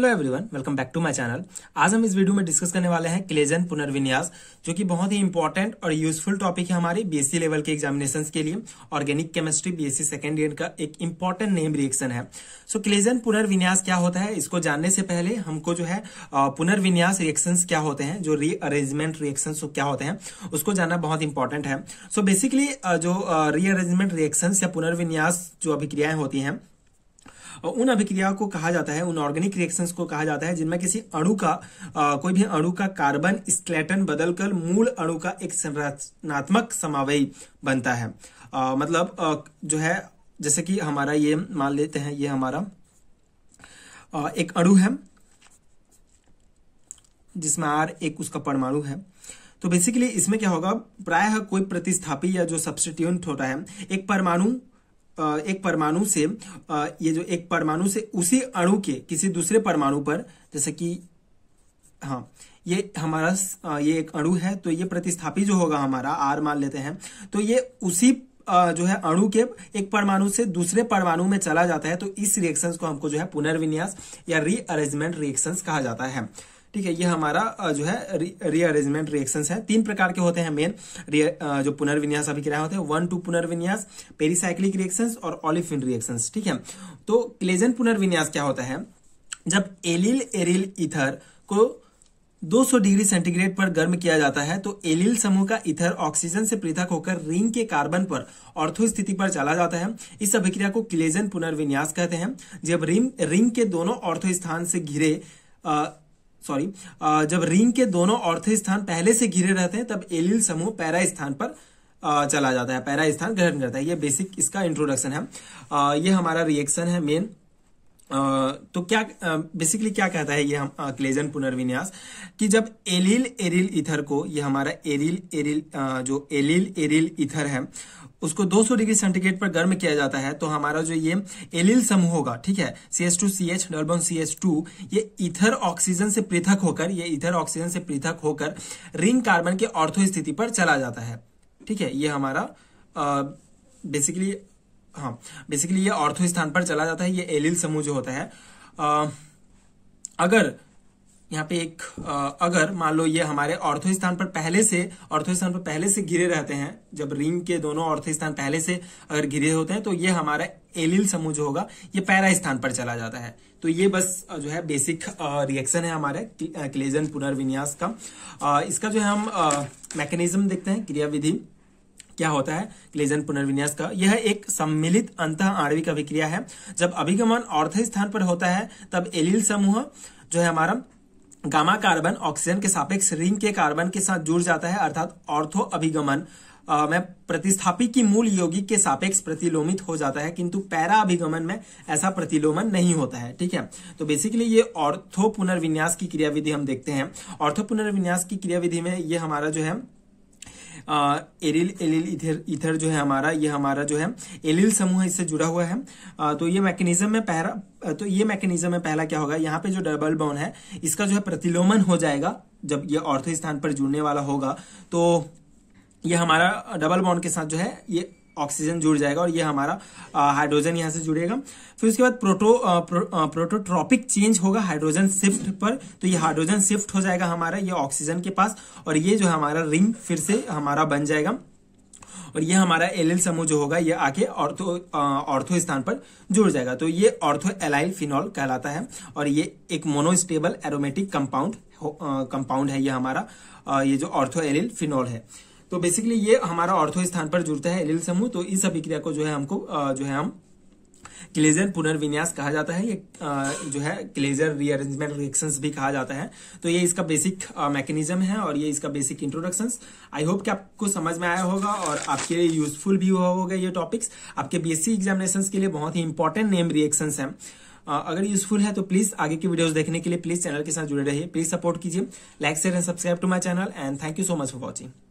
hello everyone welcome back to my channel आज हम इस वीडियो में डिस्कस करने वाले हैं क्लेजन पुनर्विन्यास जो कि बहुत ही इंपॉर्टेंट और यूजफुल टॉपिक है हमारे बीएससी लेवल के एग्जामिनेशन के लिए organic chemistry BSc second year का एक इंपॉर्टेंट नेम रिएक्शन है सो so, क्लेजन पुनर्विन्यास क्या होता है इसको जानने से पहले हमको जो है पुनर्विन्यास रिएक्शन क्या होते हैं जो रीअरेंजमेंट रिएक्शन क्या होते हैं उसको जानना बहुत इंपॉर्टेंट है सो so, बेसिकली जो रीअरेंजमेंट रिएक्शन या पुनर्विन्यास जो अभिक्रियाएं होती है और उन अभिक्रिया को कहा जाता है उन ऑर्गेनिक रिएक्शन को कहा जाता है जिनमें किसी अणु का आ, कोई भी अणु का कार्बन स्केलेटन बदलकर मूल अणु का एक संरचनात्मक समावयी बनता है आ, मतलब आ, जो है जैसे कि हमारा ये मान लेते हैं ये हमारा आ, एक अणु है जिसमें आर एक उसका परमाणु है तो बेसिकली इसमें क्या होगा प्रायः कोई प्रतिस्थापी या जो सब्सिट्यूंट होता है एक परमाणु एक परमाणु से ये जो एक परमाणु से उसी अणु के किसी दूसरे परमाणु पर जैसे कि हाँ ये हमारा ये एक अणु है तो ये प्रतिस्थापी जो होगा हमारा आर मान लेते हैं तो ये उसी जो है अणु के एक परमाणु से दूसरे परमाणु में चला जाता है तो इस रिएक्शन को हमको जो है पुनर्विन्यास या रीअरेंजमेंट रिएक्शन कहा जाता है ठीक है ये हमारा जो है रीअरेंजमेंट रिएक्शन है तीन प्रकार के होते हैं मेन जो पुनर्विन्यास अभिक्रिया होते हैं वन टू पुनर्विन्यास पेरिसाइक्लिक रिएक्शन और ऑलिफिन रिएक्शन ठीक है तो क्लेजन पुनर्विन्यास क्या होता है जब एलिल एरिल इथर को 200 डिग्री सेंटीग्रेड पर गर्म किया जाता है तो एलिल समूह का इथर ऑक्सीजन से पृथक होकर रिंग के कार्बन पर ऑर्थो स्थिति पर चला जाता है इस अभिक्रिया को क्लेजन पुनर्विन्यास कहते हैं जब रिंग रिंग के दोनों ऑर्थो स्थान से घिरे सॉरी uh, जब रिंग के दोनों ऑर्थ स्थान पहले से घिरे रहते हैं तब एलिल समूह पैरा स्थान पर uh, चला जाता है पैरा स्थान ग्रहण करता है ये बेसिक इसका इंट्रोडक्शन है uh, ये हमारा रिएक्शन है मेन तो क्या बेसिकली क्या कहता है ये हम क्लेजन पुनर्विन्यास कि जब एलिल एरिल इथर को ये हमारा एरिल एरिल जो एलिल एरिल इथर है उसको 200 डिग्री सेंटीग्रेड पर गर्म किया जाता है तो हमारा जो ये एलिल समूह होगा ठीक है C S two C H डलबन सी एस टू ये इथर ऑक्सीजन से पृथक होकर ये इथर ऑक्सीजन से पृथक होकर रिंग कार्बन के ऑर्थो स्थिति पर चला जाता है ठीक है ये हमारा बेसिकली हाँ बेसिकली ये ऑर्थो स्थान पर चला जाता है ये एलिल समूह जो होता है आ, अगर यहाँ पे एक आ, अगर मान लो ये हमारे ऑर्थो स्थान पर पहले से ऑर्थो स्थान पर पहले से घिरे रहते हैं जब रिंग के दोनों ऑर्थो स्थान पहले से अगर घिरे होते हैं तो ये हमारा एलिल समूह जो होगा ये पैरा स्थान पर चला जाता है तो ये बस जो है बेसिक रिएक्शन है हमारे क्लेजन पुनर्विन्यास का आ, इसका जो है हम मैकेनिज्म देखते हैं क्रियाविधि क्या होता है क्लेजन पुनर्विन्यास का यह एक सम्मिलित अंत आणविक अभिक्रिया है जब अभिगमन ऑर्थ स्थान पर होता है तब एलिल समूह जो है हमारा गामा कार्बन ऑक्सीजन के सापेक्ष रिंग के कार्बन के साथ जुड़ जाता है अर्थात ऑर्थो अभिगमन में प्रतिस्थापी की मूल यौगिक के सापेक्ष प्रतिलोमित हो जाता है किंतु पैरा अभिगमन में ऐसा प्रतिलोमन नहीं होता है ठीक है तो बेसिकली ये ऑर्थो पुनर्विन्यास की क्रियाविधि हम देखते हैं ऑर्थो पुनर्विन्यास की क्रियाविधि में ये हमारा जो है एरिल एलिल इथर जो है हमारा ये हमारा जो है एलिल समूह इससे जुड़ा हुआ है आ, तो ये मैकेनिज्म में पहला तो ये मैकेनिज्म में पहला क्या होगा यहाँ पे जो डबल बॉन्ड है इसका जो है प्रतिलोमन हो जाएगा जब ये ऑर्थो स्थान पर जुड़ने वाला होगा तो ये हमारा डबल बॉन्ड के साथ जो है ये ऑक्सीजन जुड़ जाएगा और ये हमारा हाइड्रोजन यहाँ से जुड़ेगा फिर उसके बाद प्रोटो आ, प्रो, प्रोटोट्रॉपिक चेंज होगा हाइड्रोजन शिफ्ट पर तो ये हाइड्रोजन शिफ्ट हो जाएगा हमारा ये ऑक्सीजन के पास और ये जो हमारा रिंग फिर से हमारा बन जाएगा और ये हमारा एल समूह जो होगा ये आके ऑर्थो ऑर्थो स्थान पर जुड़ जाएगा तो ये ऑर्थो एलाइल फिनॉल कहलाता है और ये एक मोनोस्टेबल एरोमेटिक कंपाउंड कंपाउंड है ये हमारा आ, ये जो ऑर्थो एलिल फिनॉल है तो बेसिकली ये हमारा ऑर्थो स्थान पर जुड़ता है एलिल समूह तो इस अभिक्रिया को जो है हमको जो है हम क्लेजर पुनर्विन्यास कहा जाता है ये जो है क्लेजर रीअरेंजमेंट रिएक्शंस भी कहा जाता है तो ये इसका बेसिक मैकेनिज्म है और ये इसका बेसिक इंट्रोडक्शंस आई होप कि आपको समझ में आया होगा और आपके लिए यूजफुल भी हुआ होगा ये टॉपिक्स आपके बीएससी एग्जामिनेशन के लिए बहुत ही इंपॉर्टेंट नेम रिएक्शन है अगर यूजफुल है तो प्लीज आगे की वीडियोज देखने के लिए प्लीज चैनल के साथ जुड़े रहिए प्लीज सपोर्ट कीजिए like share and subscribe to my channel and thank you so much for watching